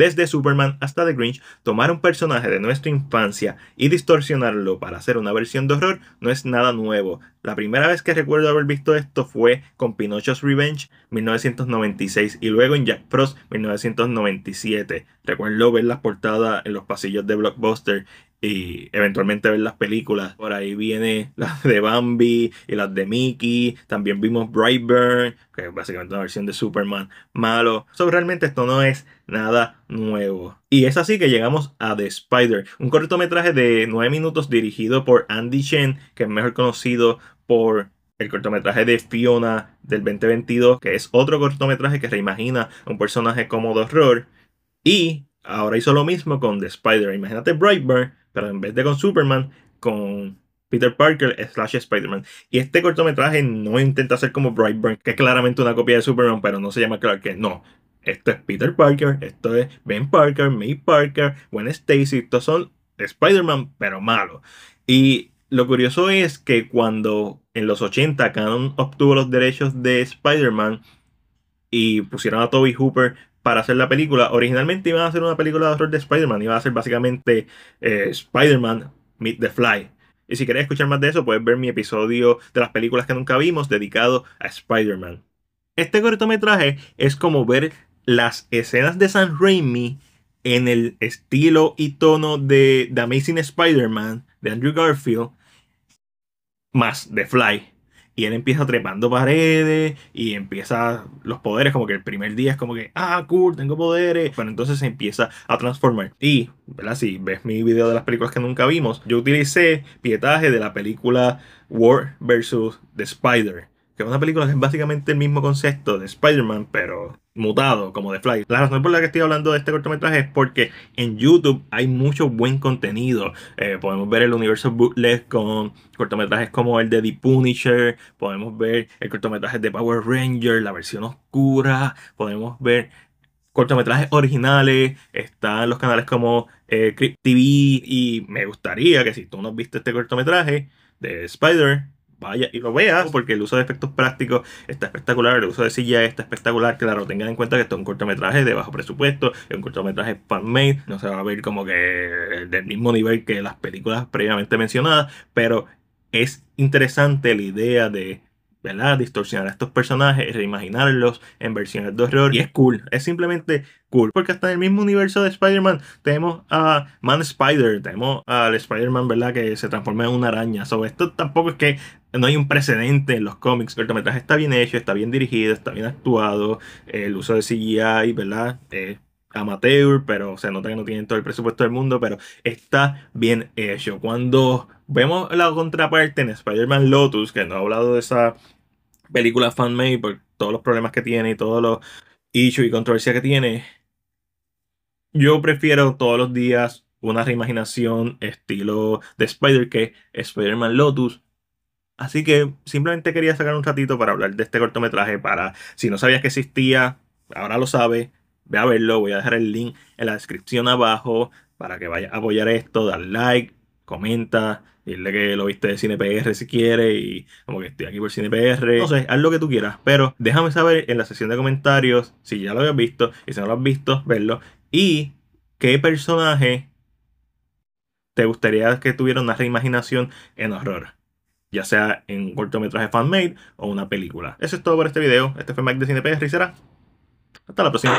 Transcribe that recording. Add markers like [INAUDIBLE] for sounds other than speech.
Desde Superman hasta The Grinch, tomar un personaje de nuestra infancia y distorsionarlo para hacer una versión de horror no es nada nuevo. La primera vez que recuerdo haber visto esto fue con Pinochet's Revenge 1996 y luego en Jack Frost 1997. Recuerdo ver las portadas en los pasillos de Blockbuster y eventualmente ver las películas. Por ahí viene [LAUGHS] las de Bambi y las de Mickey. También vimos Brightburn, que es básicamente una versión de Superman malo. realmente esto no es nada nuevo. Y es así que llegamos a The Spider, un cortometraje de 9 minutos dirigido por Andy Chen, que es mejor conocido por el cortometraje de Fiona del 2022, que es otro cortometraje que reimagina a un personaje como de horror. Y ahora hizo lo mismo con The Spider. Imagínate Brightburn, pero en vez de con Superman, con Peter Parker slash Spider-Man. Y este cortometraje no intenta ser como Brightburn, que es claramente una copia de Superman, pero no se llama Clark Kent. No, esto es Peter Parker, esto es Ben Parker, May Parker, Gwen Stacy, estos son Spider-Man, pero malo. Y lo curioso es que cuando en los 80 Canon obtuvo los derechos de Spider-Man y pusieron a Toby Hooper para hacer la película. Originalmente iban a hacer una película de horror de Spider-Man, iba a ser básicamente eh, Spider-Man Meet the Fly. Y si queréis escuchar más de eso, podéis ver mi episodio de las películas que nunca vimos dedicado a Spider-Man. Este cortometraje es como ver las escenas de San Raimi en el estilo y tono de The Amazing Spider-Man de Andrew Garfield más The Fly. Y él empieza trepando paredes y empieza los poderes, como que el primer día es como que, ah, cool, tengo poderes. Bueno, entonces se empieza a transformar. Y, ¿verdad? Si ves mi video de las películas que nunca vimos, yo utilicé pietaje de la película War versus The Spider que una película es básicamente el mismo concepto de Spider-Man, pero mutado, como de Fly. La razón por la que estoy hablando de este cortometraje es porque en YouTube hay mucho buen contenido. Eh, podemos ver el universo bootleg con cortometrajes como el de The Punisher, podemos ver el cortometraje de Power Ranger, la versión oscura, podemos ver cortometrajes originales, están los canales como eh, Crypt TV y me gustaría que si tú no viste este cortometraje de Spider, vaya y lo vea, porque el uso de efectos prácticos está espectacular, el uso de silla está espectacular. Claro, tengan en cuenta que esto es un cortometraje de bajo presupuesto, es un cortometraje fan-made, no se va a ver como que del mismo nivel que las películas previamente mencionadas, pero es interesante la idea de ¿verdad? distorsionar a estos personajes, reimaginarlos en versiones de horror. Y es cool, es simplemente cool. Porque hasta en el mismo universo de Spider-Man tenemos a Man Spider, tenemos al Spider-Man, ¿verdad? Que se transforma en una araña. Sobre esto tampoco es que no hay un precedente en los cómics. El cortometraje está bien hecho, está bien dirigido, está bien actuado. El uso de CGI, ¿verdad? Eh, amateur, pero se nota que no tienen todo el presupuesto del mundo, pero está bien hecho. Cuando Vemos la contraparte en Spider-Man Lotus, que no ha hablado de esa película fan-made por todos los problemas que tiene y todos los issues y controversia que tiene. Yo prefiero todos los días una reimaginación estilo de Spider que Spider-Man Lotus. Así que simplemente quería sacar un ratito para hablar de este cortometraje. Para si no sabías que existía, ahora lo sabes. Ve a verlo. Voy a dejar el link en la descripción abajo para que vayas a apoyar esto, dar like, comenta, dile que lo viste de Cine CinePR si quiere y como que estoy aquí por CinePR. No sé, haz lo que tú quieras, pero déjame saber en la sección de comentarios si ya lo habías visto y si no lo has visto, verlo. Y qué personaje te gustaría que tuviera una reimaginación en horror. Ya sea en un cortometraje fanmade o una película. Eso es todo por este video. Este fue Mike de PR y será. Hasta la próxima.